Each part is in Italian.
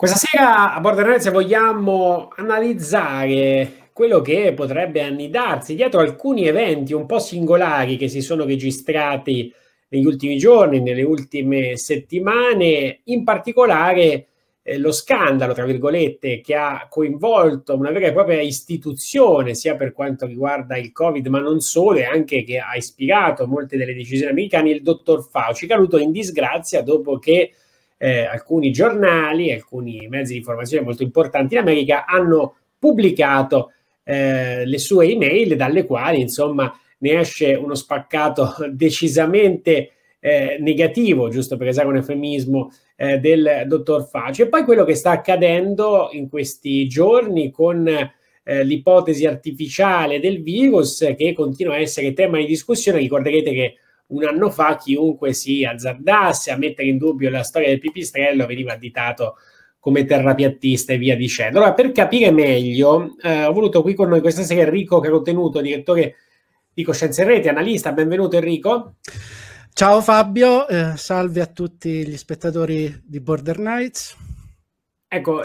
Questa sera a Borderlands vogliamo analizzare quello che potrebbe annidarsi dietro alcuni eventi un po' singolari che si sono registrati negli ultimi giorni, nelle ultime settimane, in particolare eh, lo scandalo, tra virgolette, che ha coinvolto una vera e propria istituzione, sia per quanto riguarda il Covid, ma non solo, e anche che ha ispirato molte delle decisioni americane, il dottor Fauci, caduto in disgrazia dopo che eh, alcuni giornali, alcuni mezzi di informazione molto importanti in America hanno pubblicato eh, le sue email dalle quali insomma ne esce uno spaccato decisamente eh, negativo, giusto per usare un eufemismo, eh, del dottor Faci. E poi quello che sta accadendo in questi giorni con eh, l'ipotesi artificiale del virus che continua a essere tema di discussione. Ricorderete che un anno fa chiunque si azzardasse a mettere in dubbio la storia del pipistrello veniva additato come terrapiattista e via dicendo. Allora, per capire meglio, eh, ho voluto qui con noi questa sera Enrico Carotenuto, direttore di Coscienza in Rete, analista. Benvenuto Enrico. Ciao Fabio, eh, salve a tutti gli spettatori di Border Nights. Ecco,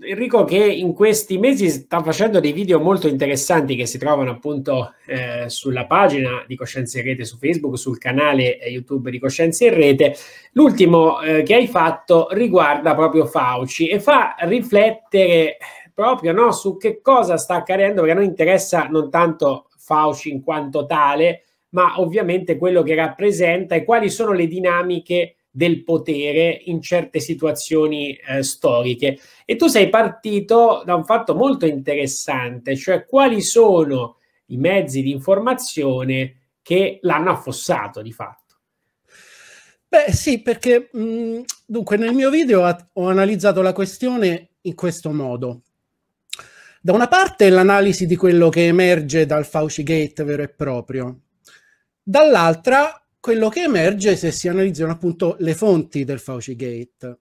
Enrico che in questi mesi sta facendo dei video molto interessanti che si trovano appunto eh, sulla pagina di Coscienza in Rete su Facebook, sul canale eh, YouTube di Coscienza in Rete. L'ultimo eh, che hai fatto riguarda proprio Fauci e fa riflettere proprio no, su che cosa sta accadendo, perché a noi interessa non tanto Fauci in quanto tale, ma ovviamente quello che rappresenta e quali sono le dinamiche del potere in certe situazioni eh, storiche. E tu sei partito da un fatto molto interessante, cioè quali sono i mezzi di informazione che l'hanno affossato di fatto. Beh sì, perché mh, mm, dunque nel mio video ho analizzato la questione in questo modo. Da una parte l'analisi di quello che emerge dal Fauci Gate vero e proprio, dall'altra quello che emerge se si analizzano appunto le fonti del Fauci Gate.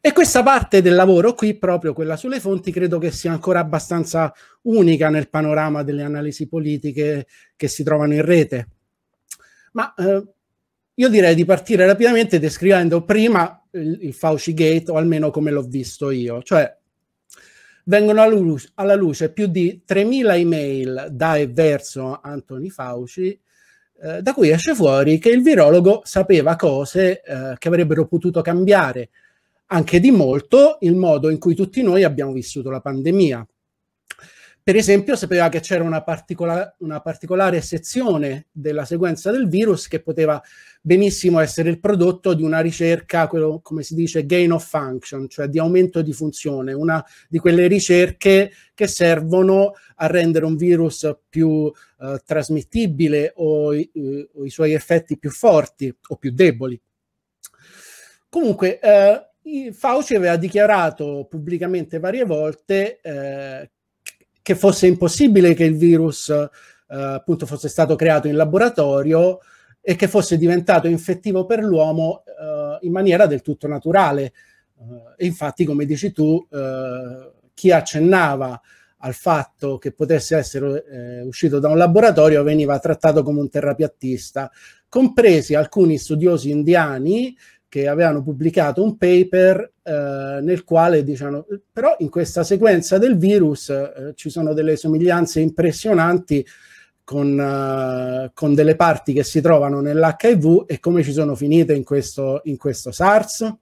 E questa parte del lavoro qui, proprio quella sulle fonti, credo che sia ancora abbastanza unica nel panorama delle analisi politiche che si trovano in rete. Ma eh, io direi di partire rapidamente descrivendo prima il, il Fauci Gate, o almeno come l'ho visto io, cioè vengono alla luce, alla luce più di 3.000 email da e verso Anthony Fauci eh, da cui esce fuori che il virologo sapeva cose eh, che avrebbero potuto cambiare anche di molto il modo in cui tutti noi abbiamo vissuto la pandemia. Per esempio, sapeva che c'era una, particola- una, particolare sezione della sequenza del virus che poteva benissimo essere il prodotto di una ricerca, quello, come si dice, gain of function, cioè di aumento di funzione, una di quelle ricerche che servono a rendere un virus più eh, trasmettibile o i, eh, o i, suoi effetti più forti o più deboli. Comunque, eh, Fauci aveva dichiarato pubblicamente varie volte eh, che fosse impossibile che il virus eh, appunto fosse stato creato in laboratorio e che fosse diventato infettivo per l'uomo eh, in maniera del tutto naturale. infatti, come dici tu, chi accennava al fatto che potesse essere eh, uscito da un laboratorio veniva trattato come un terrapiattista, compresi alcuni studiosi indiani che avevano pubblicato un paper eh, nel quale diciamo però in questa sequenza del virus eh, ci sono delle somiglianze impressionanti con, uh, con, delle parti che si trovano nell'HIV e come ci sono finite in questo, in questo SARS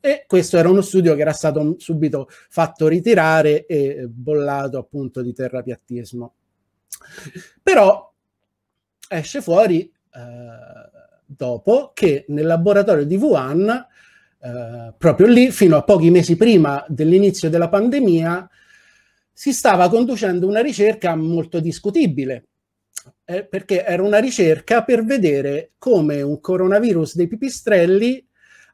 e questo era uno studio che era stato subito fatto ritirare e eh, bollato appunto di terrapiattismo. Però esce fuori eh, dopo che nel laboratorio di Wuhan, eh, proprio lì, fino a pochi mesi prima dell'inizio della pandemia, si stava conducendo una ricerca molto discutibile, eh, perché era una ricerca per vedere come un coronavirus dei pipistrelli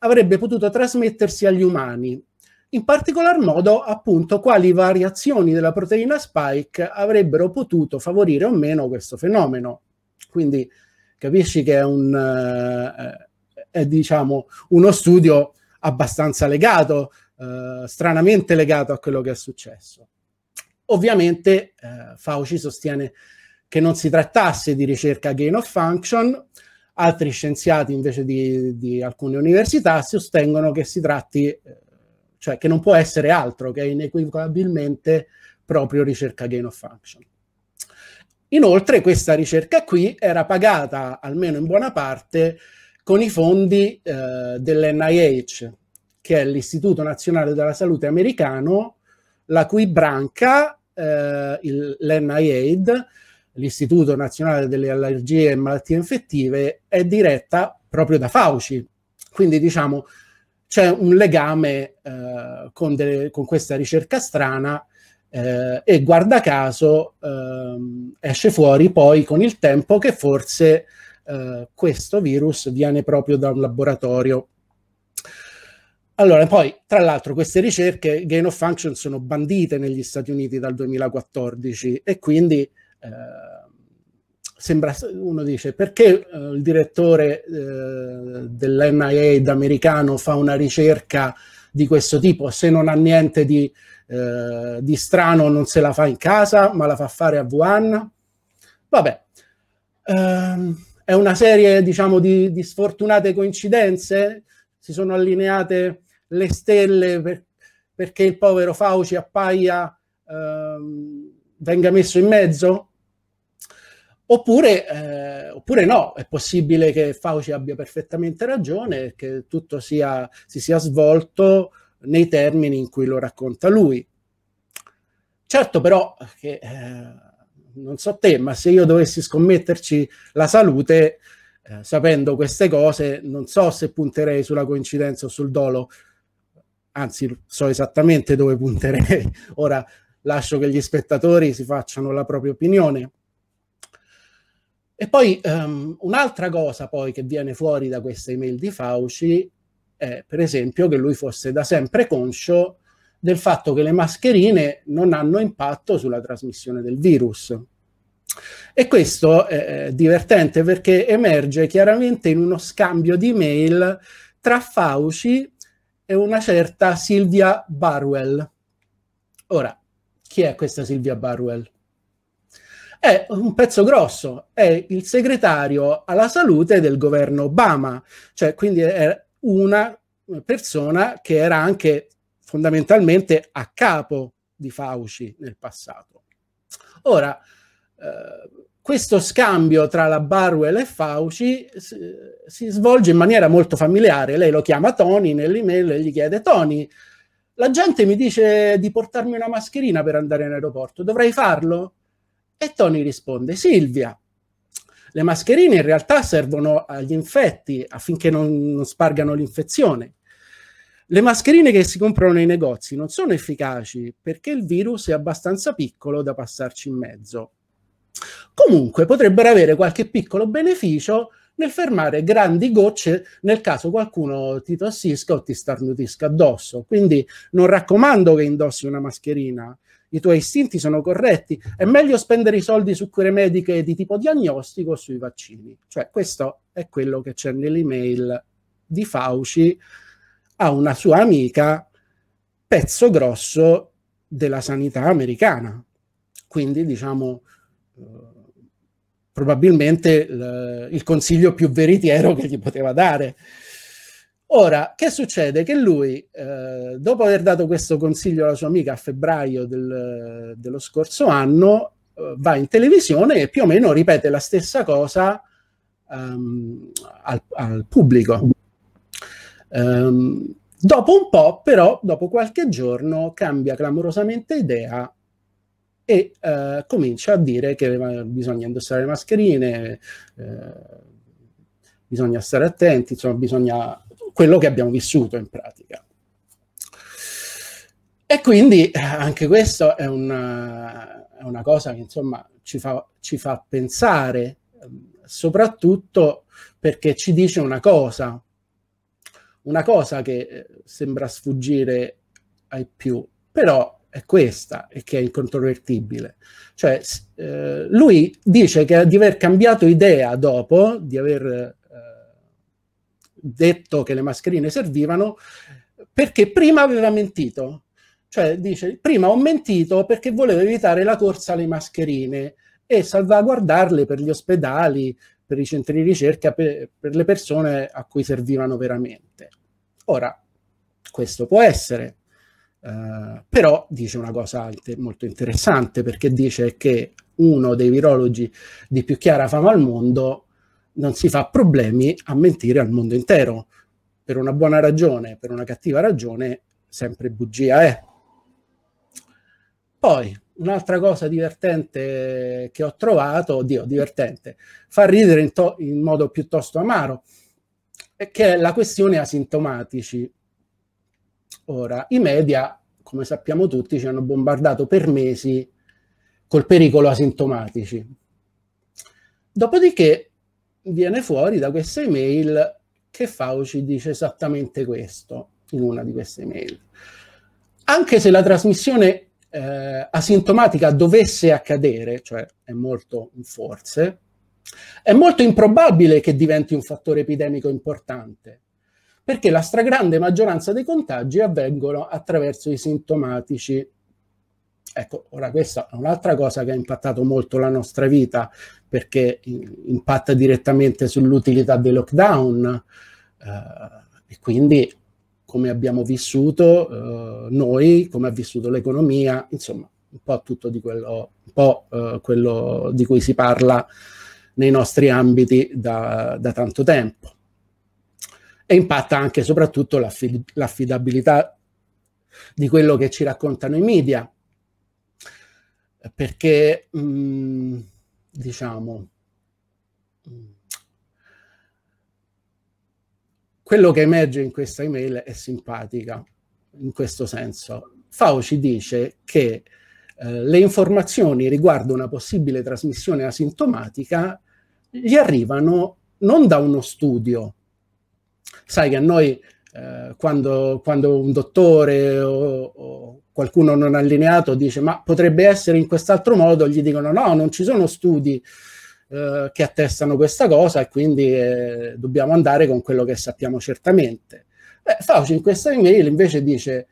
avrebbe potuto trasmettersi agli umani, in particolar modo appunto quali variazioni della proteina spike avrebbero potuto favorire o meno questo fenomeno. Quindi capisci che è, un, eh, è diciamo, uno studio abbastanza legato, eh, stranamente legato a quello che è successo. Ovviamente eh, Fauci sostiene che non si trattasse di ricerca gain of function, Altri scienziati invece di, di alcune università sostengono che si tratti, eh, cioè che non può essere altro che inequivocabilmente proprio ricerca gain of function. Inoltre questa ricerca qui era pagata, almeno in buona parte, con i fondi eh, dell'NIH, che è l'Istituto Nazionale della Salute americano, la cui branca, eh, l'NIAID, l'Istituto Nazionale delle Allergie e Malattie Infettive, è diretta proprio da Fauci. Quindi diciamo c'è un legame eh, con, delle, con, questa ricerca strana eh, e guarda caso eh, esce fuori poi con il tempo che forse eh, questo virus viene proprio da un laboratorio allora, poi, tra l'altro, queste ricerche gain of function sono bandite negli Stati Uniti dal 2014 e quindi eh, sembra, uno dice perché eh, il direttore eh, dell'NIA americano fa una ricerca di questo tipo se non ha niente di, eh, di, strano non se la fa in casa ma la fa fare a Wuhan vabbè ehm, è una serie diciamo di, di, sfortunate coincidenze si sono allineate le stelle per, perché il povero Fauci appaia ehm, venga messo in mezzo Oppure, eh, oppure, no, è possibile che Fauci abbia perfettamente ragione, e che tutto sia, si sia svolto nei termini in cui lo racconta lui. Certo però, che, eh, non so te, ma se io dovessi scommetterci la salute, eh, sapendo queste cose, non so se punterei sulla coincidenza o sul dolo, anzi so esattamente dove punterei. Ora lascio che gli spettatori si facciano la propria opinione e poi um, un'altra cosa poi che viene fuori da queste email di Fauci è per esempio che lui fosse da sempre conscio del fatto che le mascherine non hanno impatto sulla trasmissione del virus. E questo è divertente perché emerge chiaramente in uno scambio di mail tra Fauci e una certa Silvia Barwell. Ora, chi è questa Silvia Barwell? È un pezzo grosso, è il segretario alla salute del governo Obama, cioè quindi è una persona che era anche fondamentalmente a capo di Fauci nel passato. Ora, eh, questo scambio tra la Barwell e Fauci si, si, svolge in maniera molto familiare. Lei lo chiama Tony nell'email e gli chiede: Tony, la gente mi dice di portarmi una mascherina per andare in aeroporto, dovrei farlo? E Tony risponde, Silvia, le mascherine in realtà servono agli infetti affinché non, non spargano l'infezione. Le mascherine che si comprano nei negozi non sono efficaci perché il virus è abbastanza piccolo da passarci in mezzo. Comunque potrebbero avere qualche piccolo beneficio nel fermare grandi gocce nel caso qualcuno ti tossisca o ti starnutisca addosso. Quindi non raccomando che indossi una mascherina. I tuoi istinti sono corretti. È meglio spendere i soldi su cure mediche di tipo diagnostico o sui vaccini. Cioè, questo è quello che c'è nell'email di Fauci a una sua amica, pezzo grosso della sanità americana. Quindi, diciamo, eh, probabilmente il, il consiglio più veritiero che gli poteva dare. Ora, che succede? Che lui, eh, dopo aver dato questo consiglio alla sua amica a febbraio del, dello scorso anno, eh, va in televisione e più o meno ripete la stessa cosa um, al, al, pubblico. Um, dopo un po', però, dopo qualche giorno, cambia clamorosamente idea e eh, comincia a dire che bisogna indossare le mascherine, eh, bisogna stare attenti, insomma bisogna quello che abbiamo vissuto in pratica. E quindi eh, anche questo è una, è una cosa che insomma ci fa, ci fa pensare, ehm, soprattutto perché ci dice una cosa, una cosa che eh, sembra sfuggire ai più, però è questa e che è incontrovertibile. Cioè, eh, lui dice che di aver cambiato idea dopo, di aver eh, detto che le mascherine servivano, perché prima aveva mentito. Cioè, dice, prima ho mentito perché volevo evitare la corsa alle mascherine e salvaguardarle per gli ospedali, per i centri di ricerca, per, per le persone a cui servivano veramente. Ora, questo può essere, eh, però dice una cosa molto interessante perché dice che uno dei virologi di più chiara fama al mondo non si fa problemi a mentire al mondo intero. Per una buona ragione, per una cattiva ragione, sempre bugia è. Poi, un'altra cosa divertente che ho trovato, oddio, divertente, fa ridere in, in modo piuttosto amaro, è che è la questione asintomatici. Ora, i media, come sappiamo tutti, ci hanno bombardato per mesi col pericolo asintomatici. Dopodiché viene fuori da questa email che Fauci dice esattamente questo in una di queste email. Anche se la trasmissione eh, asintomatica dovesse accadere, cioè è molto in forze, è molto improbabile che diventi un fattore epidemico importante, perché la stragrande maggioranza dei contagi avvengono attraverso i sintomatici. Ecco, ora questa è un'altra cosa che ha impattato molto la nostra vita, perché impatta direttamente sull'utilità dei lockdown eh, e quindi come abbiamo vissuto eh, noi, come ha vissuto l'economia, insomma, un po' tutto di quello, un po', eh, quello di cui si parla nei nostri ambiti da, da tanto tempo e impatta anche e soprattutto l'affid- l'affidabilità di quello che ci raccontano i media. Perché, mh, mm, diciamo, mm, quello che emerge in questa email è simpatica, in questo senso. Fao ci dice che eh, le informazioni riguardo una possibile trasmissione asintomatica gli arrivano non da uno studio, Sai che a noi eh, quando, quando, un dottore o, o, qualcuno non allineato dice ma potrebbe essere in quest'altro modo, gli dicono no, non ci sono studi eh, che attestano questa cosa e quindi eh, dobbiamo andare con quello che sappiamo certamente. Beh, Fauci in questa email invece dice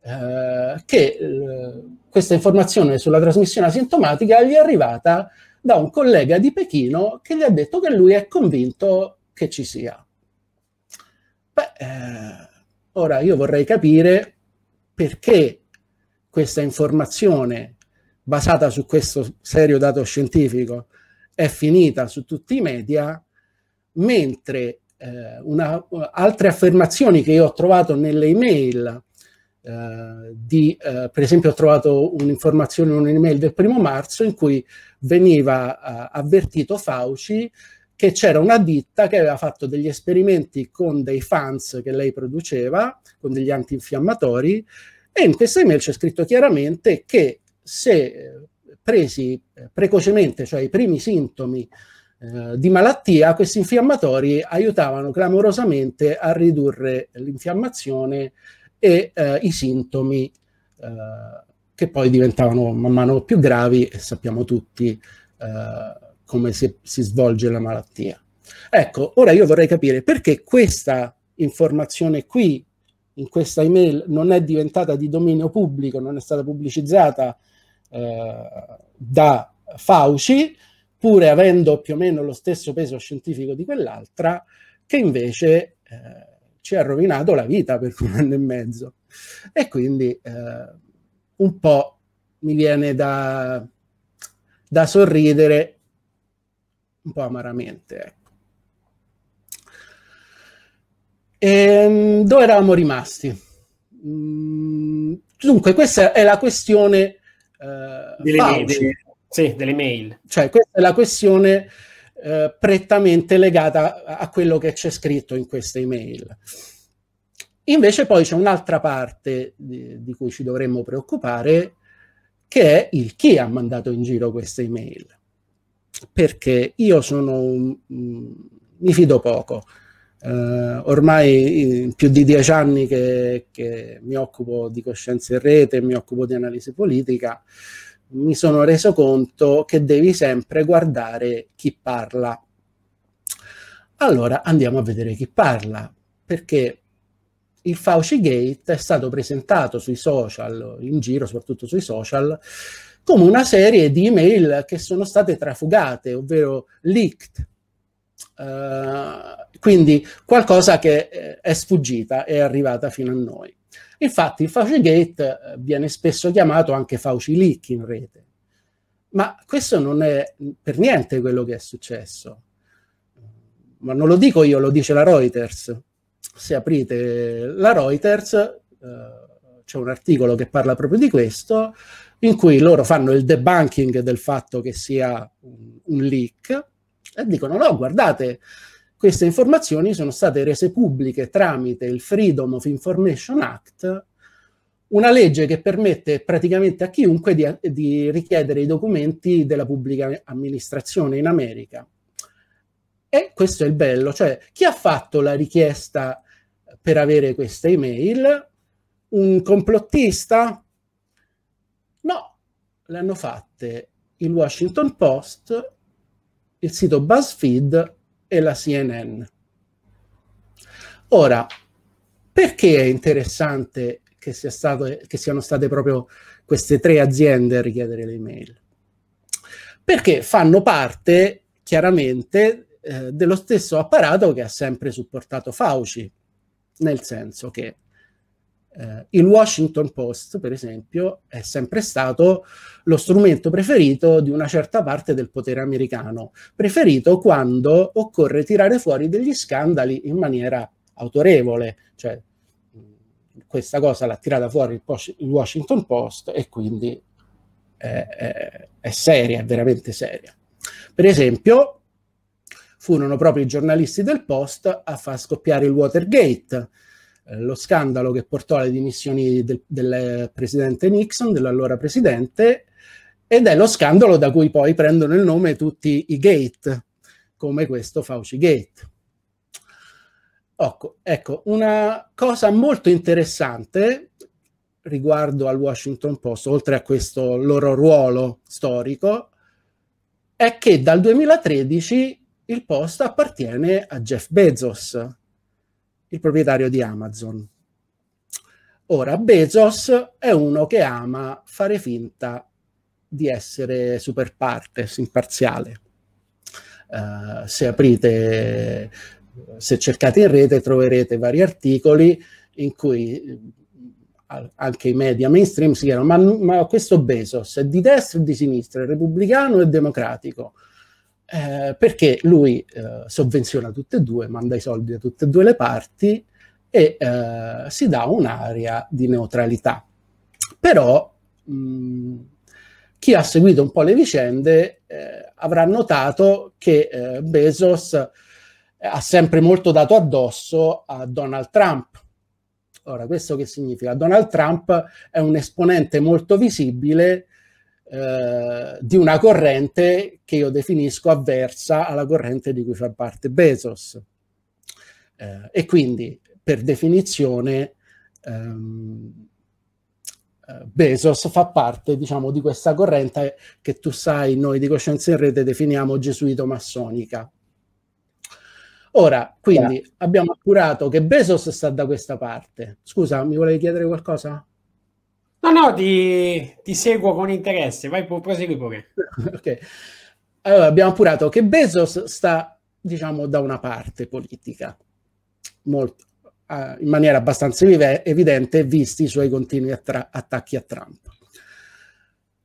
eh, che eh, questa informazione sulla trasmissione asintomatica gli è arrivata da un collega di Pechino che gli ha detto che lui è convinto che ci sia. Beh, eh, ora io vorrei capire perché questa informazione basata su questo serio dato scientifico è finita su tutti i media, mentre eh, una, altre affermazioni che io ho trovato nelle email, eh, di, eh, per esempio ho trovato un'informazione in un'email del primo marzo in cui veniva eh, avvertito Fauci che c'era una ditta che aveva fatto degli esperimenti con dei fans che lei produceva, con degli antinfiammatori, e in questa email c'è scritto chiaramente che se eh, presi eh, precocemente, cioè i primi sintomi eh, di malattia, questi infiammatori aiutavano clamorosamente a ridurre l'infiammazione e eh, i sintomi eh, che poi diventavano man mano più gravi e sappiamo tutti eh, come si, si svolge la malattia. Ecco, ora io vorrei capire perché questa informazione qui, in questa email, non è diventata di dominio pubblico, non è stata pubblicizzata eh, da Fauci, pure avendo più o meno lo stesso peso scientifico di quell'altra, che invece eh, ci ha rovinato la vita per un anno e mezzo. E quindi eh, un po' mi viene da, da sorridere un po' amaramente. Ecco. E, ehm, dove eravamo rimasti? Mm, dunque, questa è la questione... Eh, delle, mail, sì, delle mail. Cioè, questa è la questione eh, prettamente legata a, a quello che c'è scritto in queste email. Invece poi c'è un'altra parte di, di, cui ci dovremmo preoccupare, che è il chi ha mandato in giro queste email perché io sono, mh, mi fido poco. Uh, ormai in eh, più di dieci anni che, che mi occupo di coscienza in rete, mi occupo di analisi politica, mi sono reso conto che devi sempre guardare chi parla. Allora andiamo a vedere chi parla, perché il Fauci Gate è stato presentato sui social, in giro, soprattutto sui social, come una serie di email che sono state trafugate, ovvero leaked. Uh, quindi qualcosa che eh, è sfuggita è arrivata fino a noi. Infatti il Fauci Gate eh, viene spesso chiamato anche Fauci Leak in rete, ma questo non è per niente quello che è successo. Ma non lo dico io, lo dice la Reuters. Se aprite la Reuters, uh, c'è un articolo che parla proprio di questo, in cui loro fanno il debunking del fatto che sia un leak e dicono no, guardate, queste informazioni sono state rese pubbliche tramite il Freedom of Information Act, una legge che permette praticamente a chiunque di, di richiedere i documenti della pubblica amministrazione in America. E questo è il bello, cioè chi ha fatto la richiesta per avere questa email? Un complottista? No, le hanno fatte il Washington Post, il sito BuzzFeed e la CNN. Ora, perché è interessante che, sia stato, che siano state proprio queste tre aziende a richiedere le email? Perché fanno parte chiaramente eh, dello stesso apparato che ha sempre supportato Fauci, nel senso che eh, il Washington Post, per esempio, è sempre stato lo strumento preferito di una certa parte del potere americano, preferito quando occorre tirare fuori degli scandali in maniera autorevole, cioè questa cosa l'ha tirata fuori il Washington Post e quindi è, è, è seria, è veramente seria. Per esempio, furono proprio i giornalisti del Post a far scoppiare il Watergate, eh, lo scandalo che portò alle dimissioni del, del eh, presidente Nixon, dell'allora presidente, ed è lo scandalo da cui poi prendono il nome tutti i gate, come questo Fauci Gate. Ecco, ecco, una cosa molto interessante riguardo al Washington Post, oltre a questo loro ruolo storico, è che dal 2013 il Post appartiene a Jeff Bezos, il proprietario di Amazon. Ora, Bezos è uno che ama fare finta di essere super partes, imparziale. Uh, se aprite, se cercate in rete, troverete vari articoli in cui eh, anche i media mainstream si chiedono ma, ma questo Bezos è di destra o di sinistra, è repubblicano e democratico? eh, perché lui eh, sovvenziona tutte e due, manda i soldi a tutte e due le parti e eh, si dà un'area di neutralità. Però mh, chi ha seguito un po' le vicende eh, avrà notato che eh, Bezos eh, ha sempre molto dato addosso a Donald Trump. Ora, questo che significa? Donald Trump è un esponente molto visibile eh, di una corrente che io definisco avversa alla corrente di cui fa parte Bezos. Eh, e quindi, per definizione, ehm, eh, Bezos fa parte, diciamo, di questa corrente che tu sai, noi di Coscienza in Rete definiamo gesuito-massonica. Ora, quindi, yeah. abbiamo appurato che Bezos sta da questa parte. Scusa, mi volevi chiedere qualcosa? No, no, ti, ti seguo con interesse, vai prosegui pure. ok. Allora, abbiamo appurato che Bezos sta, diciamo, da una parte politica, molto, uh, eh, in maniera abbastanza evidente, visti i suoi continui attra- attacchi a Trump.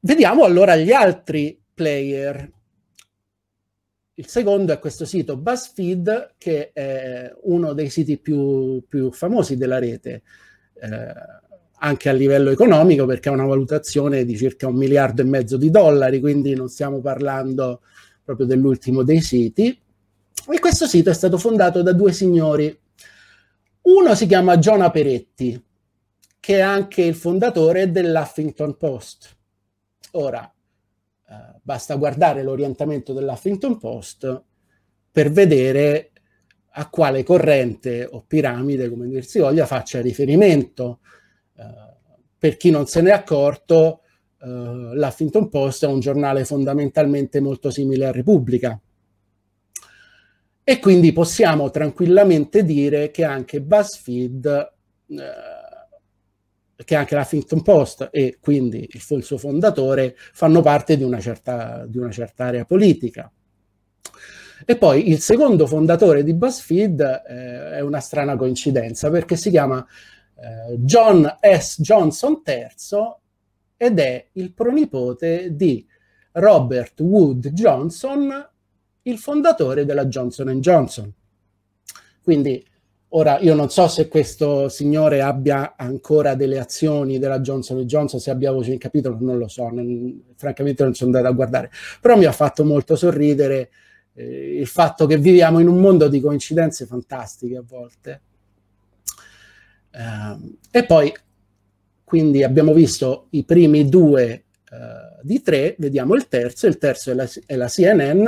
Vediamo allora gli altri player. Il secondo è questo sito BuzzFeed, che è uno dei siti più, più famosi della rete. Eh, anche a livello economico perché ha una valutazione di circa un miliardo e mezzo di dollari, quindi non stiamo parlando proprio dell'ultimo dei siti. E questo sito è stato fondato da due signori. Uno si chiama Giona Peretti, che è anche il fondatore dell'Huffington Post. Ora, eh, basta guardare l'orientamento dell'Huffington Post per vedere a quale corrente o piramide, come dir si voglia, faccia riferimento eh, per chi non se n'è accorto, Uh, eh, l'Huffington Post è un giornale fondamentalmente molto simile a Repubblica. E quindi possiamo tranquillamente dire che anche BuzzFeed, uh, che anche l'Huffington Post e quindi il, il suo fondatore fanno parte di una, certa, di una certa area politica. E poi il secondo fondatore di BuzzFeed eh, è una strana coincidenza perché si chiama John S. Johnson III ed è il pronipote di Robert Wood Johnson, il fondatore della Johnson Johnson. Quindi Ora, io non so se questo signore abbia ancora delle azioni della Johnson Johnson, se abbia voce in capitolo, non lo so, non, francamente non sono andato a guardare, però mi ha fatto molto sorridere eh, il fatto che viviamo in un mondo di coincidenze fantastiche a volte, Ehm, e poi, quindi abbiamo visto i primi due eh, di tre, vediamo il terzo, il terzo è la, è la CNN,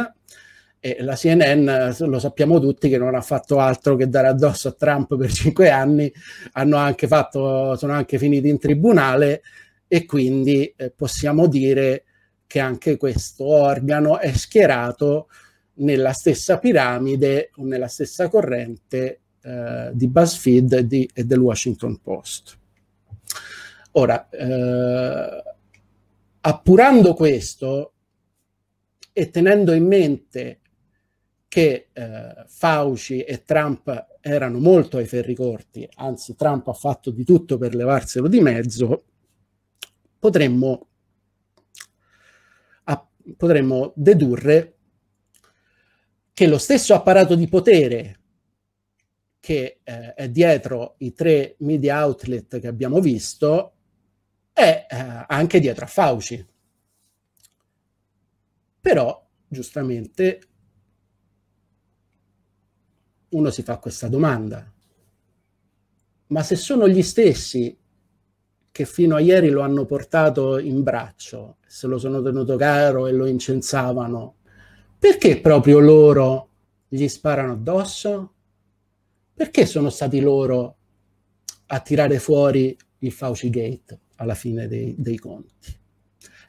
e la CNN eh, lo sappiamo tutti che non ha fatto altro che dare addosso a Trump per cinque anni, anche fatto, sono anche finiti in tribunale e quindi eh, possiamo dire che anche questo organo è schierato nella stessa piramide o nella stessa corrente eh, di BuzzFeed e, di, e, del Washington Post. Ora, eh, appurando questo e tenendo in mente che eh, Fauci e Trump erano molto ai ferri corti, anzi Trump ha fatto di tutto per levarselo di mezzo, potremmo, a, potremmo dedurre che lo stesso apparato di potere che eh, è dietro i tre media outlet che abbiamo visto è eh, anche dietro a Fauci. Però, giustamente, uno si fa questa domanda. Ma se sono gli stessi che fino a ieri lo hanno portato in braccio, se lo sono tenuto caro e lo incensavano, perché proprio loro gli sparano addosso? perché sono stati loro a tirare fuori il Fauci Gate alla fine dei, dei conti?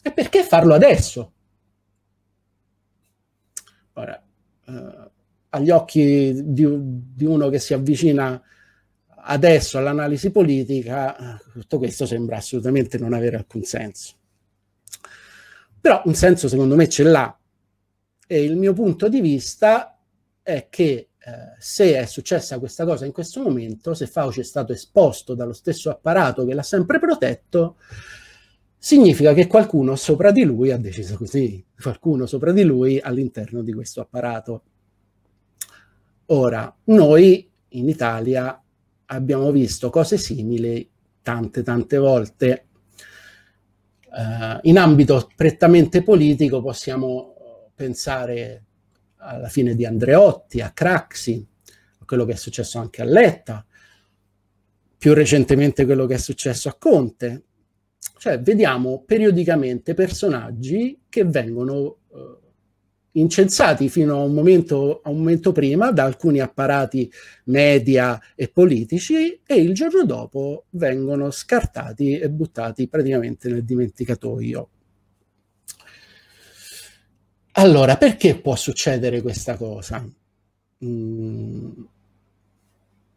E perché farlo adesso? Ora, eh, agli occhi di, di, uno che si avvicina adesso all'analisi politica, eh, tutto questo sembra assolutamente non avere alcun senso. Però un senso secondo me ce l'ha e il mio punto di vista è che se è successa questa cosa in questo momento, se Fauci è stato esposto dallo stesso apparato che l'ha sempre protetto, significa che qualcuno sopra di lui ha deciso così, qualcuno sopra di lui all'interno di questo apparato. Ora, noi in Italia abbiamo visto cose simili tante tante volte. Uh, in ambito prettamente politico possiamo eh, pensare alla fine di Andreotti, a Craxi, a quello che è successo anche a Letta, più recentemente quello che è successo a Conte. Cioè vediamo periodicamente personaggi che vengono eh, incensati fino a un, momento, a un momento prima da alcuni apparati media e politici e il giorno dopo vengono scartati e buttati praticamente nel dimenticatoio. Allora, perché può succedere questa cosa? Mm.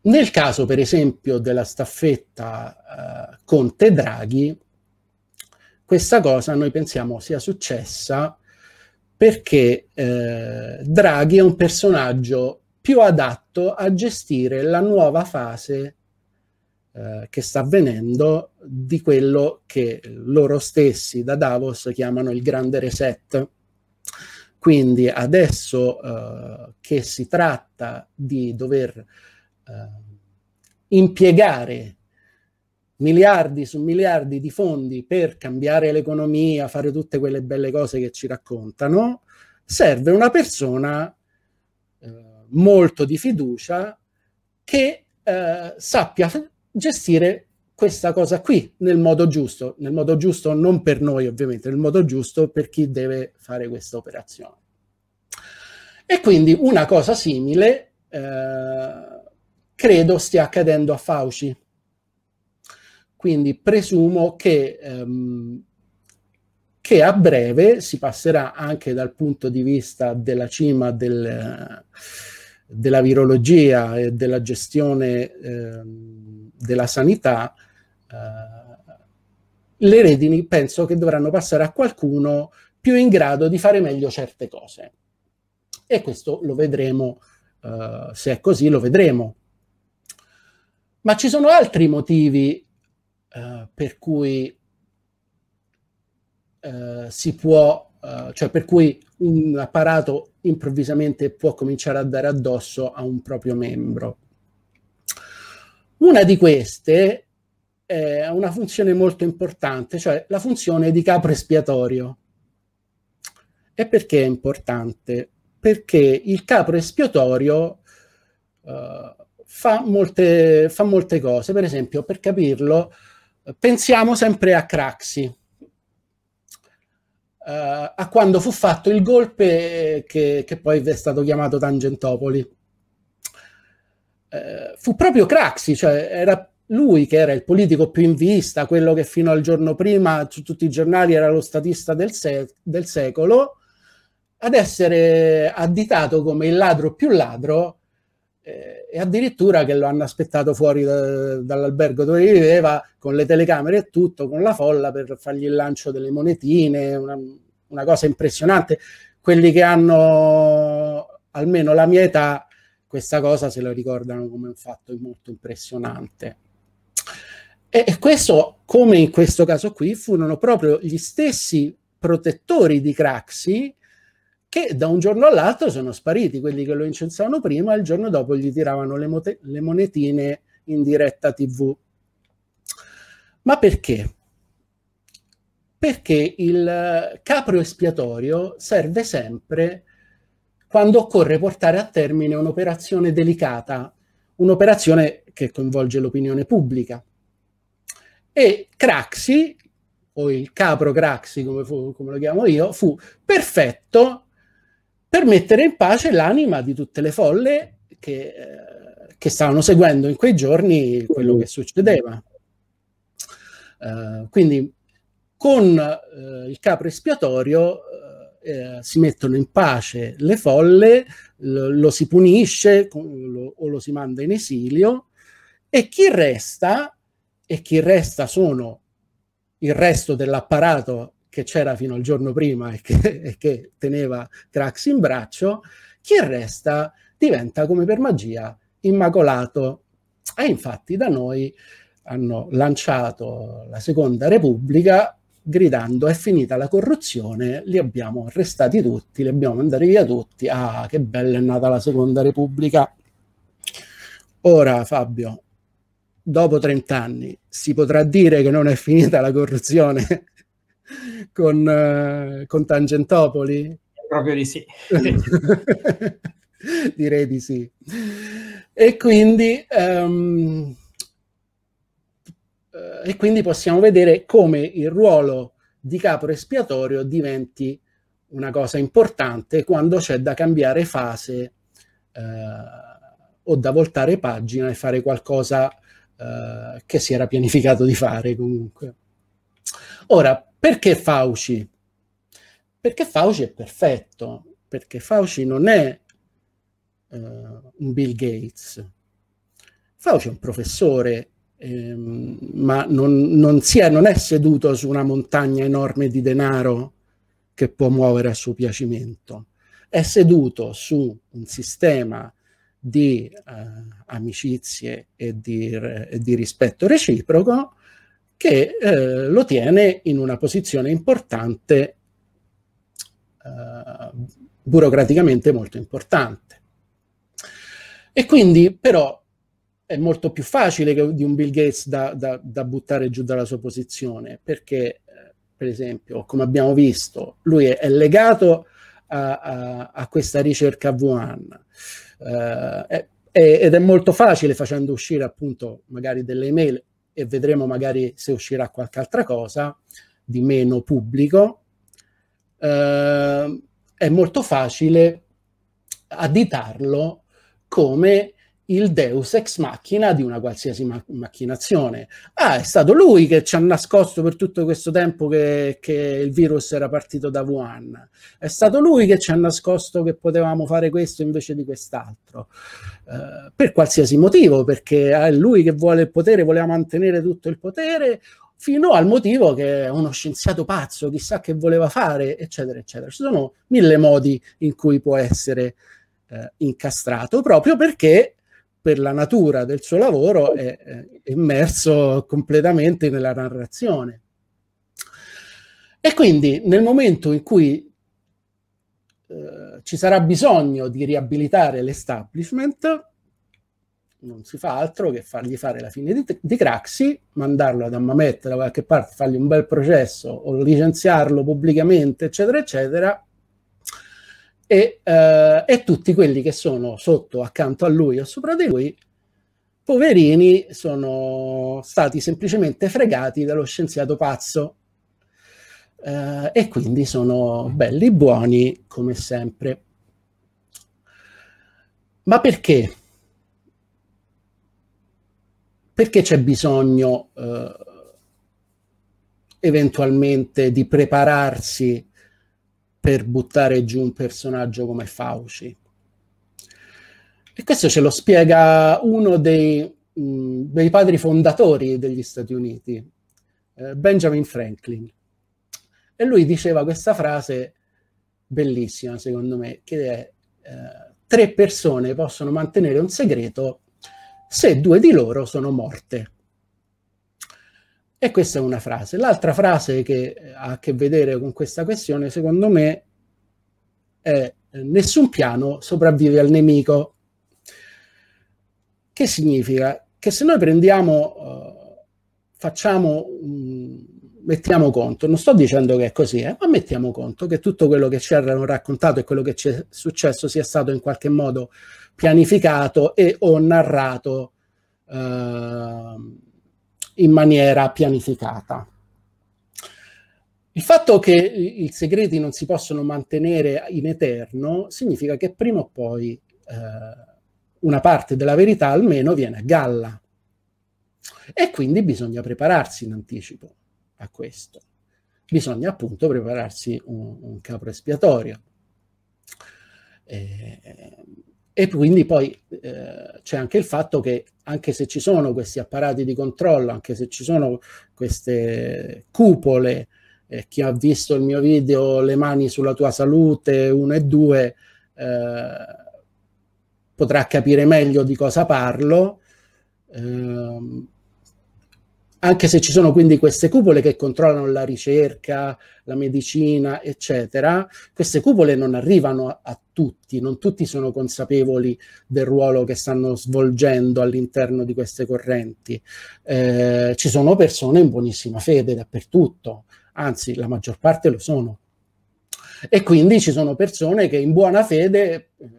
Nel caso, per esempio, della staffetta eh, Conte Draghi, questa cosa noi pensiamo sia successa perché eh, Draghi è un personaggio più adatto a gestire la nuova fase eh, che sta avvenendo di quello che loro stessi da Davos chiamano il grande reset quindi adesso eh, che si tratta di dover eh, impiegare miliardi su miliardi di fondi per cambiare l'economia, fare tutte quelle belle cose che ci raccontano, serve una persona eh, molto di fiducia che eh, sappia gestire questa cosa qui nel modo giusto, nel modo giusto non per noi ovviamente, nel modo giusto per chi deve fare questa operazione. E quindi una cosa simile eh, credo stia accadendo a Fauci. Quindi presumo che, ehm, che, a breve si passerà anche dal punto di vista della cima del, della virologia e della gestione eh, della sanità eh, le redini penso che dovranno passare a qualcuno più in grado di fare meglio certe cose. E questo lo vedremo, uh, se è così lo vedremo. Ma ci sono altri motivi uh, per cui uh, si può, cioè per cui un apparato improvvisamente può cominciare a dare addosso a un proprio membro. Una di queste eh, una funzione molto importante, cioè la funzione di capo espiatorio. E perché è importante? Perché il capo espiatorio eh, fa, molte, fa molte cose. Per esempio, per capirlo, pensiamo sempre a Craxi. Uh, a quando fu fatto il golpe che, che poi è stato chiamato Tangentopoli. Uh, fu proprio Craxi, cioè era lui che era il politico più in vista, quello che fino al giorno prima su tutti i giornali era lo statista del, se- del secolo, ad essere additato come il ladro più ladro eh, e addirittura che lo hanno aspettato fuori da, dall'albergo dove viveva con le telecamere e tutto, con la folla per fargli il lancio delle monetine, una, una cosa impressionante. Quelli che hanno almeno la mia età questa cosa se la ricordano come un fatto molto impressionante. E questo, come in questo caso qui, furono proprio gli stessi protettori di Craxi che da un giorno all'altro sono spariti, quelli che lo incensavano prima e il giorno dopo gli tiravano le, mote- le monetine in diretta tv. Ma perché? Perché il eh, capro espiatorio serve sempre quando occorre portare a termine un'operazione delicata, un'operazione che coinvolge l'opinione pubblica e Craxi, o il capro Craxi come, fu, come lo chiamo io, fu perfetto per mettere in pace l'anima di tutte le folle che, eh, che stavano seguendo in quei giorni quello che succedeva. Uh, quindi con uh, il capro espiatorio eh, eh, si mettono in pace le folle, lo, lo si punisce lo, o lo si manda in esilio e chi resta e chi resta sono il resto dell'apparato che c'era fino al giorno prima e che, e che teneva Crax in braccio, chi resta diventa come per magia immacolato. E infatti da noi hanno lanciato la seconda repubblica gridando è finita la corruzione, li abbiamo arrestati tutti, li abbiamo mandati via tutti, ah che bella è nata la seconda repubblica. Ora Fabio, dopo 30 anni si potrà dire che non è finita la corruzione con, eh, con Tangentopoli? Proprio di sì. Direi di sì. E quindi, um, e quindi possiamo vedere come il ruolo di capo espiatorio diventi una cosa importante quando c'è da cambiare fase eh, o da voltare pagina e fare qualcosa eh, che si era pianificato di fare comunque. Ora, perché Fauci? Perché Fauci è perfetto, perché Fauci non è eh, un Bill Gates. Fauci è un professore, ehm, ma non, non, è, non, è, seduto su una montagna enorme di denaro che può muovere a suo piacimento. È seduto su un sistema di eh, amicizie e di, e di, rispetto reciproco che eh, lo tiene in una posizione importante, eh, burocraticamente molto importante. E quindi però è molto più facile che, di un Bill Gates da, da, da buttare giù dalla sua posizione, perché eh, per esempio, come abbiamo visto, lui è, è legato a, a, a, questa ricerca Wuhan. 1 eh, ed è molto facile facendo uscire appunto magari delle email e vedremo magari se uscirà qualche altra cosa di meno pubblico. Eh, è molto facile additarlo come il deus ex machina di una qualsiasi ma- macchinazione. Ah, è stato lui che ci ha nascosto per tutto questo tempo che, che, il virus era partito da Wuhan. È stato lui che ci ha nascosto che potevamo fare questo invece di quest'altro. Eh, per qualsiasi motivo, perché è lui che vuole il potere, voleva mantenere tutto il potere, fino al motivo che è uno scienziato pazzo, chissà che voleva fare, eccetera, eccetera. Ci sono mille modi in cui può essere eh, incastrato, proprio perché per la natura del suo lavoro è, è immerso completamente nella narrazione. E quindi nel momento in cui eh, ci sarà bisogno di riabilitare l'establishment, non si fa altro che fargli fare la fine di, di Craxi, mandarlo ad Ammamet da qualche parte, fargli un bel processo o licenziarlo pubblicamente, eccetera, eccetera, e, eh, e tutti quelli che sono sotto, accanto a lui o sopra di lui, poverini, sono stati semplicemente fregati dallo scienziato pazzo Uh, e quindi sono belli buoni come sempre. Ma perché? Perché c'è bisogno uh, eventualmente di prepararsi per buttare giù un personaggio come Fauci. E questo ce lo spiega uno dei, mh, dei padri fondatori degli Stati Uniti, eh, Benjamin Franklin. E lui diceva questa frase bellissima, secondo me, che è eh, tre persone possono mantenere un segreto se due di loro sono morte. E questa è una frase. L'altra frase che eh, ha a che vedere con questa questione, secondo me, è eh, nessun piano sopravvive al nemico. Che significa? Che se noi prendiamo, eh, facciamo, mettiamo conto, non sto dicendo che è così, eh, ma mettiamo conto che tutto quello che ci hanno raccontato e quello che ci è successo sia stato in qualche modo pianificato e o narrato eh, in maniera pianificata. Il fatto che i segreti non si possono mantenere in eterno significa che prima o poi eh, una parte della verità almeno viene a galla e quindi bisogna prepararsi in anticipo a questo. Bisogna appunto prepararsi un, un capro espiatorio. Eh, e quindi poi eh, c'è anche il fatto che anche se ci sono questi apparati di controllo, anche se ci sono queste cupole, eh, chi ha visto il mio video Le mani sulla tua salute 1 e 2 eh, potrà capire meglio di cosa parlo. Eh, anche se ci sono quindi queste cupole che controllano la ricerca, la medicina, eccetera, queste cupole non arrivano a, a tutti, non tutti sono consapevoli del ruolo che stanno svolgendo all'interno di queste correnti. Eh, ci sono persone in buonissima fede dappertutto, anzi la maggior parte lo sono. E quindi ci sono persone che in buona fede, eh,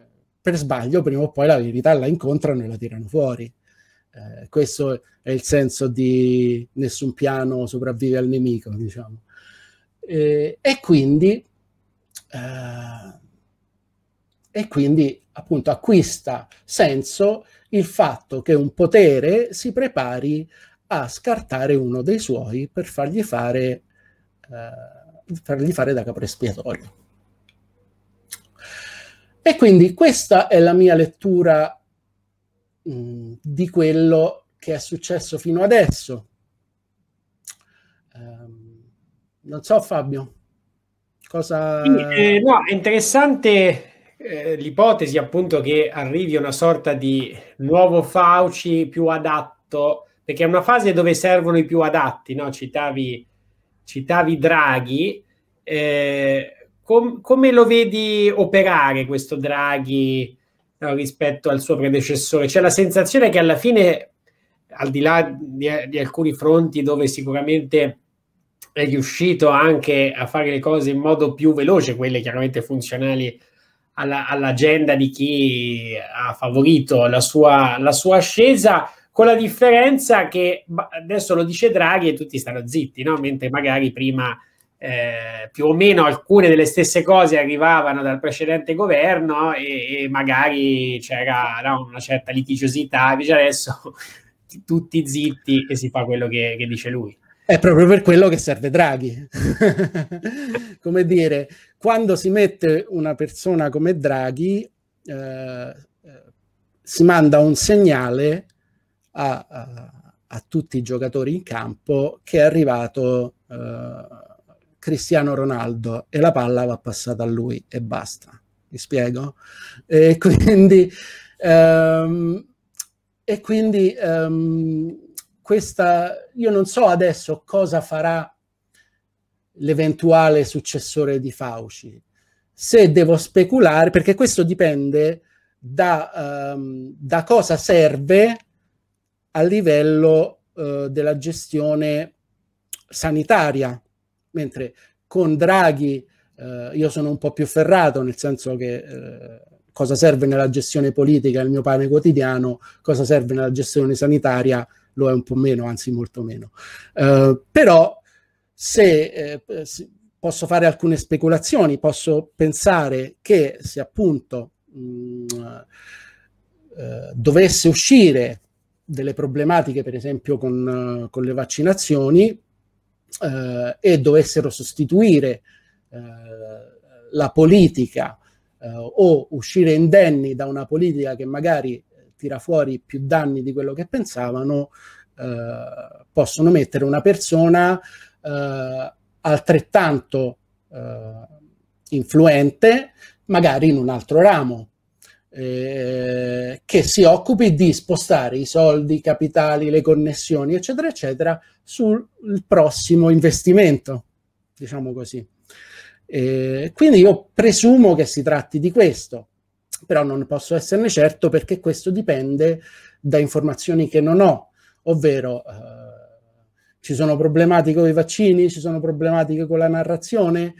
per sbaglio, prima o poi la verità la incontrano e la tirano fuori. Eh, questo è il senso di nessun piano sopravvive al nemico, diciamo. E, e quindi, eh, e quindi appunto acquista senso il fatto che un potere si prepari a scartare uno dei suoi per fargli fare, eh, fargli fare da capro espiatorio. E quindi questa è la mia lettura Mm, di quello che è successo fino adesso. Um, non so Fabio, cosa... Eh, no, è interessante eh, l'ipotesi appunto che arrivi una sorta di nuovo Fauci più adatto, perché è una fase dove servono i più adatti, no? citavi, citavi Draghi. Eh, com- come lo vedi operare questo Draghi no, rispetto al suo predecessore. C'è la sensazione che alla fine, al di là di, di alcuni fronti dove sicuramente è riuscito anche a fare le cose in modo più veloce, quelle chiaramente funzionali alla, all'agenda di chi ha favorito la sua, la sua, ascesa, con la differenza che adesso lo dice Draghi e tutti stanno zitti, no? mentre magari prima eh, più o meno alcune delle stesse cose arrivavano dal precedente governo e, e magari c'era no, una certa litigiosità, invece adesso tutti zitti e si fa quello che, che dice lui. È proprio per quello che serve Draghi. come dire, quando si mette una persona come Draghi, eh, eh, si manda un segnale a, a, a, tutti i giocatori in campo che è arrivato eh, Cristiano Ronaldo e la palla va passata a lui e basta. Mi spiego? E quindi, um, e quindi um, questa, io non so adesso cosa farà l'eventuale successore di Fauci. Se devo speculare, perché questo dipende da, um, da cosa serve a livello uh, della gestione sanitaria mentre con Draghi eh, io sono un po' più ferrato, nel senso che eh, cosa serve nella gestione politica il mio pane quotidiano, cosa serve nella gestione sanitaria lo è un po' meno, anzi molto meno. Eh, però se eh, posso fare alcune speculazioni, posso pensare che se appunto mh, mm, eh, dovesse uscire delle problematiche, per esempio con, eh, con le vaccinazioni, eh, e dovessero sostituire eh, la politica eh, o uscire indenni da una politica che magari eh, tira fuori più danni di quello che pensavano, eh, possono mettere una persona eh, altrettanto influente, magari in un altro ramo, eh, che si occupi di spostare i soldi, i capitali, le connessioni, eccetera, eccetera, sul prossimo investimento, diciamo così. Eh, quindi io presumo che si tratti di questo, però non posso esserne certo perché questo dipende da informazioni che non ho, ovvero eh, ci sono problematiche con i vaccini, ci sono problematiche con la narrazione,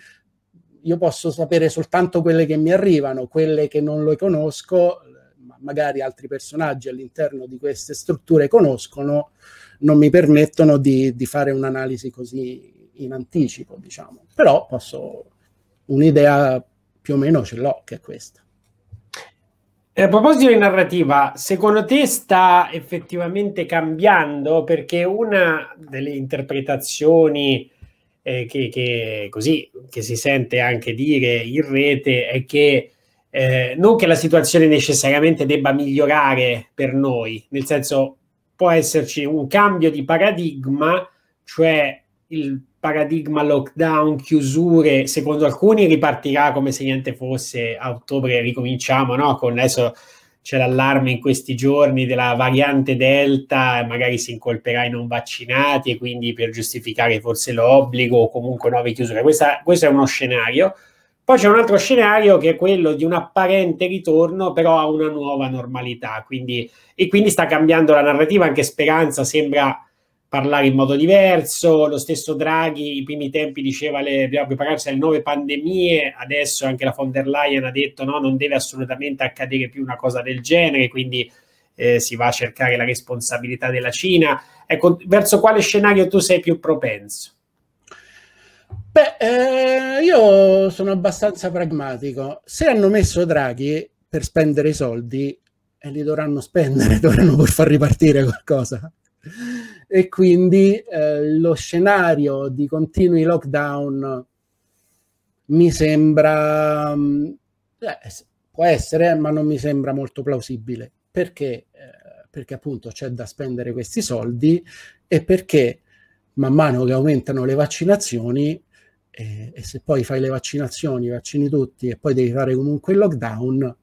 io posso sapere soltanto quelle che mi arrivano, quelle che non le conosco, magari altri personaggi all'interno di queste strutture conoscono, non mi permettono di, di fare un'analisi così in anticipo, diciamo. Però posso, un'idea più o meno ce l'ho, che è questa. E a proposito di narrativa, secondo te sta effettivamente cambiando? Perché una delle interpretazioni eh, che, che, così, che si sente anche dire in rete è che eh, non che la situazione necessariamente debba migliorare per noi, nel senso può esserci un cambio di paradigma, cioè il paradigma lockdown, chiusure, secondo alcuni ripartirà come se niente fosse a ottobre ricominciamo, no? Con adesso c'è l'allarme in questi giorni della variante Delta, magari si incolperà i non vaccinati e quindi per giustificare forse l'obbligo o comunque nuove chiusure. Questa, questo è uno scenario. Poi c'è un altro scenario che è quello di un apparente ritorno però a una nuova normalità quindi, e quindi sta cambiando la narrativa, anche Speranza sembra parlare in modo diverso, lo stesso Draghi i primi tempi diceva che dobbiamo prepararsi alle nuove pandemie, adesso anche la von der Leyen ha detto no, non deve assolutamente accadere più una cosa del genere, quindi eh, si va a cercare la responsabilità della Cina. Ecco, verso quale scenario tu sei più propenso? Beh, eh, io sono abbastanza pragmatico. Se hanno messo Draghi per spendere i soldi, e eh, li dovranno spendere, dovranno pur far ripartire qualcosa e quindi eh, lo scenario di continui lockdown mi sembra, mm, eh, può essere, eh, ma non mi sembra molto plausibile, perché, eh, perché appunto c'è da spendere questi soldi e perché man mano che aumentano le vaccinazioni e, eh, e se poi fai le vaccinazioni, vaccini tutti e poi devi fare comunque il lockdown,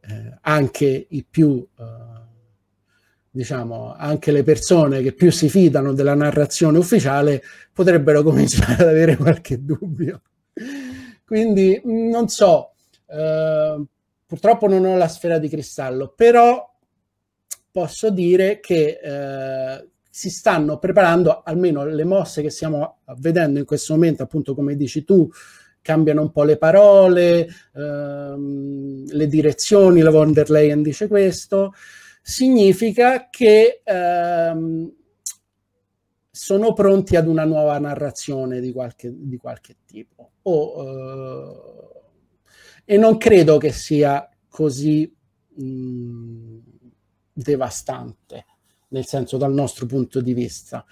eh, anche i più... Eh, diciamo, anche le persone che più si fidano della narrazione ufficiale potrebbero cominciare ad avere qualche dubbio. Quindi non so, eh, purtroppo non ho la sfera di cristallo, però posso dire che eh, si stanno preparando almeno le mosse che stiamo vedendo in questo momento, appunto come dici tu, cambiano un po' le parole, ehm, le direzioni, la von der Leyen dice questo, significa che ehm, sono pronti ad una nuova narrazione di qualche, di qualche tipo. O, eh, e non credo che sia così mh, devastante, nel senso dal nostro punto di vista.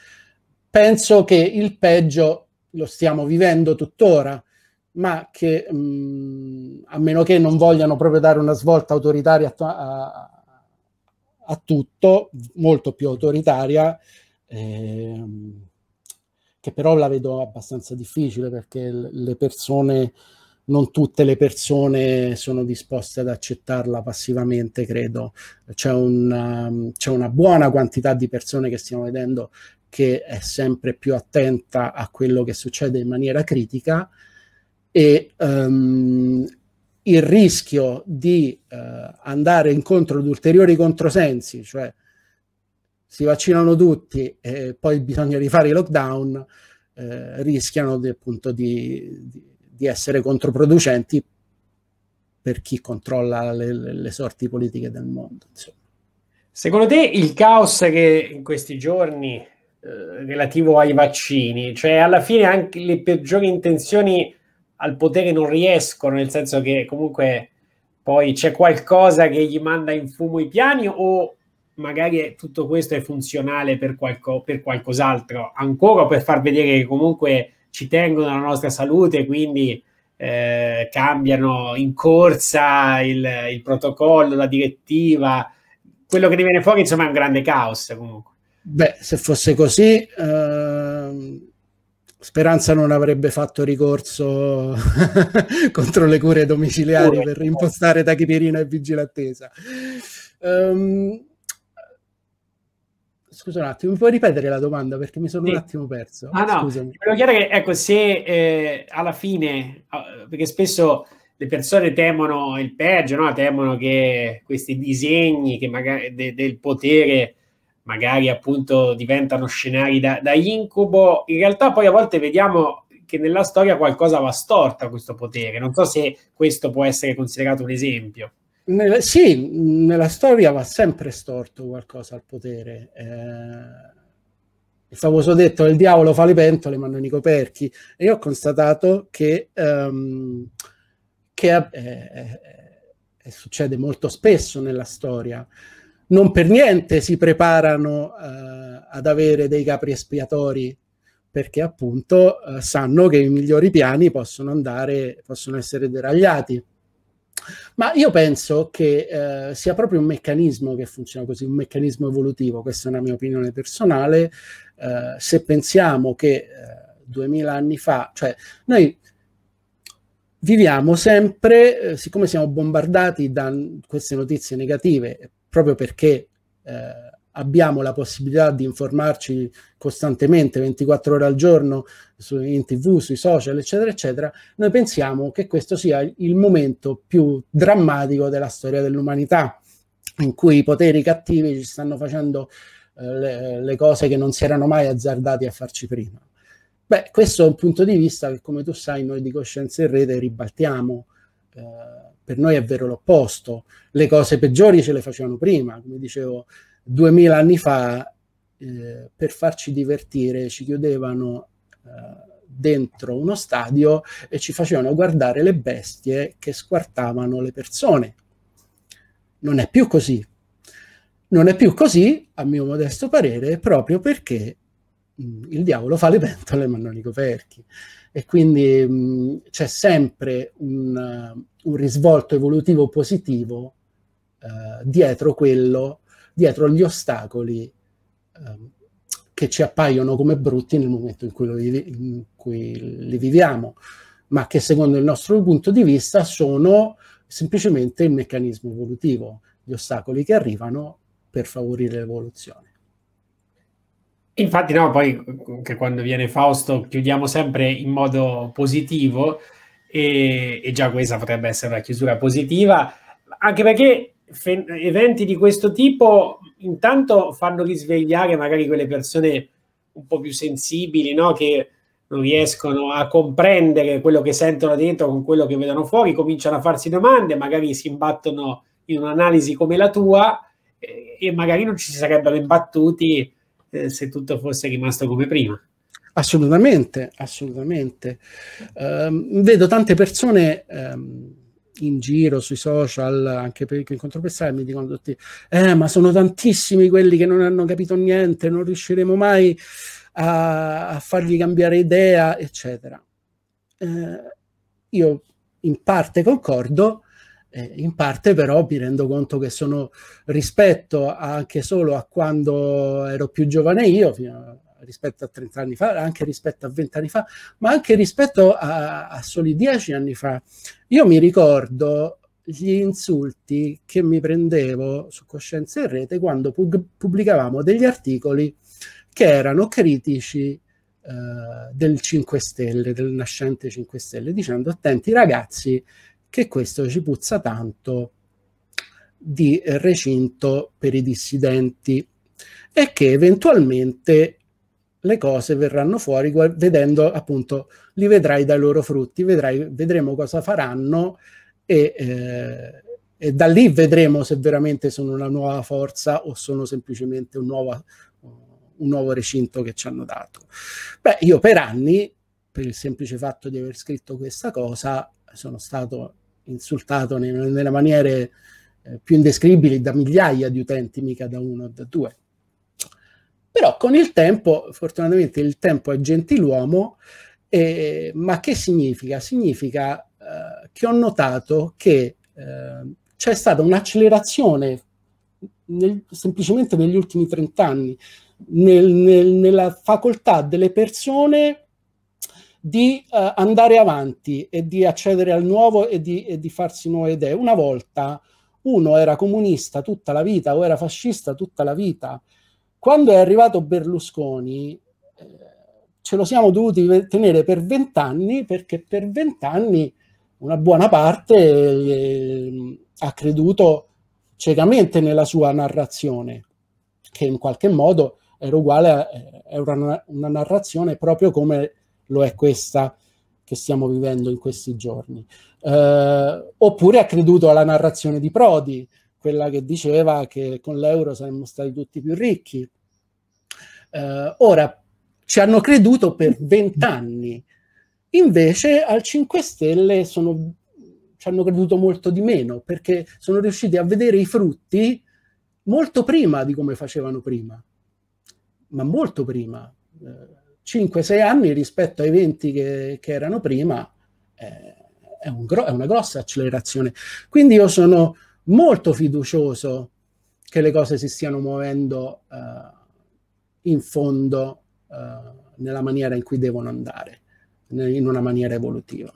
Penso che il peggio lo stiamo vivendo tuttora, ma che mh, a meno che non vogliano proprio dare una svolta autoritaria a, a a tutto, molto più autoritaria, ehm, che però la vedo abbastanza difficile perché le persone, non tutte le persone sono disposte ad accettarla passivamente, credo. C'è, un, um, c'è una buona quantità di persone che stiamo vedendo che è sempre più attenta a quello che succede in maniera critica e um, il rischio di eh, andare incontro ad ulteriori controsensi, cioè si vaccinano tutti e poi bisogna rifare i lockdown, eh, rischiano di, appunto di, di, essere controproducenti per chi controlla le, le sorti politiche del mondo. Insomma. Secondo te il caos che in questi giorni eh, relativo ai vaccini, cioè alla fine anche le peggiori intenzioni al potere non riescono, nel senso che comunque poi c'è qualcosa che gli manda in fumo i piani o magari tutto questo è funzionale per, qualco, per qualcos'altro, ancora per far vedere che comunque ci tengono alla nostra salute, quindi eh, cambiano in corsa il, il, protocollo, la direttiva, quello che ne viene fuori insomma è un grande caos comunque. Beh, se fosse così... Ehm Speranza non avrebbe fatto ricorso contro le cure domiciliari per impostare tachipirina e vigilattesa. Um, ehm, scusa un attimo, mi puoi ripetere la domanda perché mi sono sì. un attimo perso. Ah, no, Scusami. volevo chiedere che, ecco, se eh, alla fine, ah, perché spesso le persone temono il peggio, no? temono che questi disegni che magari de del potere magari appunto diventano scenari da, da incubo, in realtà poi a volte vediamo che nella storia qualcosa va storta questo potere. Non so se questo può essere considerato un esempio. Nella, sì, nella storia va sempre storto qualcosa al potere. Eh, il famoso detto il diavolo fa le pentole ma non i coperchi. E io ho constatato che, um, che eh, eh, eh, succede molto spesso nella storia non per niente si preparano eh, ad avere dei capri espiatori perché appunto eh, sanno che i migliori piani possono andare, possono essere deragliati. Ma io penso che eh, sia proprio un meccanismo che funziona così, un meccanismo evolutivo, questa è una mia opinione personale, eh, se pensiamo che eh, duemila anni fa, cioè noi viviamo sempre, eh, siccome siamo bombardati da queste notizie negative, proprio perché eh, abbiamo la possibilità di informarci costantemente 24 ore al giorno su, in tv, sui social, eccetera, eccetera, noi pensiamo che questo sia il momento più drammatico della storia dell'umanità, in cui i poteri cattivi ci stanno facendo eh, le, le, cose che non si erano mai azzardati a farci prima. Beh, questo è un punto di vista che, come tu sai, noi di Coscienza in Rete ribaltiamo eh, per noi è vero l'opposto, le cose peggiori ce le facevano prima, come dicevo, duemila anni fa eh, per farci divertire ci chiudevano eh, dentro uno stadio e ci facevano guardare le bestie che squartavano le persone. Non è più così. Non è più così, a mio modesto parere, proprio perché mh, mm, il diavolo fa le pentole ma non i coperchi e quindi mh, mm, c'è sempre un, eh, un, risvolto evolutivo positivo eh, dietro quello, dietro gli ostacoli eh, che ci appaiono come brutti nel momento in cui, lo, in cui li viviamo, ma che secondo il nostro punto di vista sono semplicemente il meccanismo evolutivo, gli ostacoli che arrivano per favorire l'evoluzione. Infatti no, poi che quando viene Fausto chiudiamo sempre in modo positivo e, e già questa potrebbe essere una chiusura positiva, anche perché fe- eventi di questo tipo intanto fanno risvegliare magari quelle persone un po' più sensibili, no? che non riescono a comprendere quello che sentono dentro con quello che vedono fuori, cominciano a farsi domande, magari si imbattono in un'analisi come la tua eh, e magari non ci si sarebbero imbattuti eh, se tutto fosse rimasto come prima. Assolutamente, assolutamente. Um, vedo tante persone um, in giro sui social, anche per incontro personale, mi dicono tutti, eh, ma sono tantissimi quelli che non hanno capito niente, non riusciremo mai a, a fargli cambiare idea, eccetera. Eh, io in parte concordo, eh, in parte però mi rendo conto che sono rispetto anche solo a quando ero più giovane io, a, rispetto a 30 anni fa, anche rispetto a 20 anni fa, ma anche rispetto a, a soli 10 anni fa. Io mi ricordo gli insulti che mi prendevo su Coscienza in Rete quando pub pubblicavamo degli articoli che erano critici eh, del 5 Stelle, del nascente 5 Stelle, dicendo attenti ragazzi che questo ci puzza tanto di recinto per i dissidenti e che eventualmente le cose verranno fuori vedendo appunto li vedrai dai loro frutti vedrai, vedremo cosa faranno e, eh, e, da lì vedremo se veramente sono una nuova forza o sono semplicemente un, nuova, un nuovo recinto che ci hanno dato beh io per anni per il semplice fatto di aver scritto questa cosa sono stato insultato ne, nelle maniere eh, più indescribili da migliaia di utenti, mica da uno o da due. Però con il tempo, fortunatamente il tempo è gentiluomo, eh, ma che significa? Significa eh, che ho notato che eh, c'è stata un'accelerazione nel, semplicemente negli ultimi 30 anni nel, nel, nella facoltà delle persone di eh, andare avanti e di accedere al nuovo e di, e di farsi nuove idee. Una volta uno era comunista tutta la vita o era fascista tutta la vita. Quando è arrivato Berlusconi, eh, ce lo siamo dovuti tenere per vent'anni perché per vent'anni una buona parte eh, ha creduto ciecamente nella sua narrazione, che in qualche modo era uguale a, eh, era una, una narrazione proprio come lo è questa che stiamo vivendo in questi giorni. Eh, oppure ha creduto alla narrazione di Prodi, quella che diceva che con l'euro saremmo stati tutti più ricchi. Eh, ora, ci hanno creduto per vent'anni, invece al 5 Stelle sono, ci hanno creduto molto di meno, perché sono riusciti a vedere i frutti molto prima di come facevano prima, ma molto prima. Eh, 5-6 anni rispetto ai 20 che, che erano prima eh, è, un gro- è una grossa accelerazione. Quindi io sono molto fiducioso che le cose si stiano muovendo eh, in fondo eh, nella maniera in cui devono andare, in una maniera evolutiva.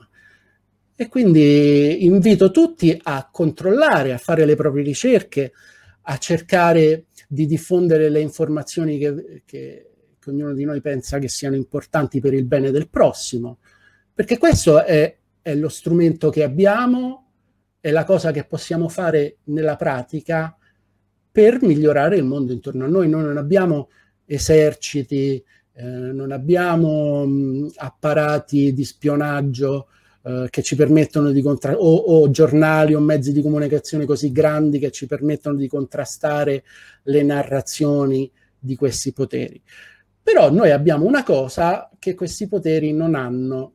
E quindi invito tutti a controllare, a fare le proprie ricerche, a cercare di diffondere le informazioni che, che che ognuno di noi pensa che siano importanti per il bene del prossimo, perché questo è, è lo strumento che abbiamo, è la cosa che possiamo fare nella pratica per migliorare il mondo intorno a noi. Noi non abbiamo eserciti, eh, non abbiamo mh, mm, apparati di spionaggio eh, che ci permettono di contrastare, o, o, giornali o mezzi di comunicazione così grandi che ci permettono di contrastare le narrazioni di questi poteri. Però noi abbiamo una cosa che questi poteri non hanno.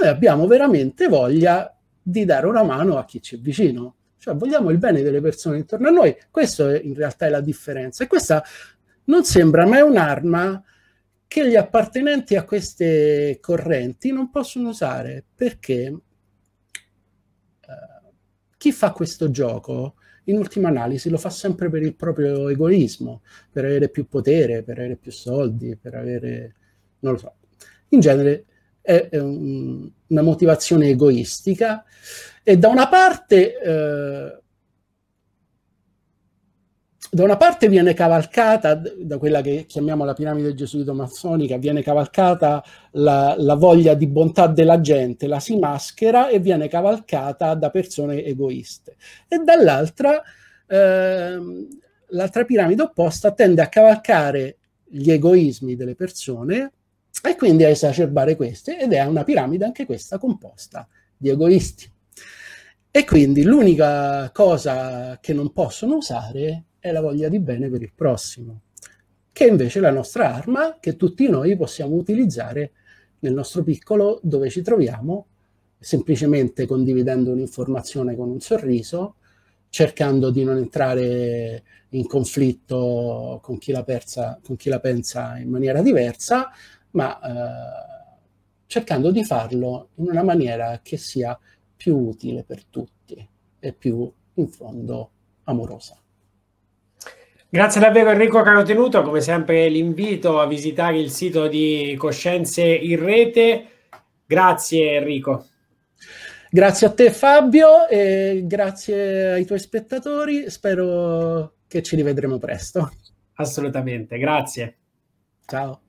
Noi abbiamo veramente voglia di dare una mano a chi ci è vicino. Cioè vogliamo il bene delle persone intorno a noi. Questa in realtà è la differenza. E questa non sembra, ma è un'arma che gli appartenenti a queste correnti non possono usare perché eh, chi fa questo gioco in ultima analisi lo fa sempre per il proprio egoismo, per avere più potere, per avere più soldi, per avere... non lo so. In genere è, è un, una motivazione egoistica e da una parte eh, da una parte viene cavalcata, da quella che chiamiamo la piramide gesuito massonica, viene cavalcata la, la, voglia di bontà della gente, la si maschera e viene cavalcata da persone egoiste. E dall'altra, ehm, l'altra piramide opposta tende a cavalcare gli egoismi delle persone e quindi a esacerbare queste, ed è una piramide anche questa composta di egoisti. E quindi l'unica cosa che non possono usare è la voglia di bene per il prossimo, che è invece la nostra arma che tutti noi possiamo utilizzare nel nostro piccolo dove ci troviamo, semplicemente condividendo un'informazione con un sorriso, cercando di non entrare in conflitto con chi la, persa, con chi la pensa in maniera diversa, ma eh, cercando di farlo in una maniera che sia più utile per tutti e più in fondo amorosa. Grazie davvero Enrico caro tenuto, come sempre l'invito a visitare il sito di Coscienze in Rete. Grazie Enrico. Grazie a te Fabio e grazie ai tuoi spettatori, spero che ci rivedremo presto. Assolutamente, grazie. Ciao.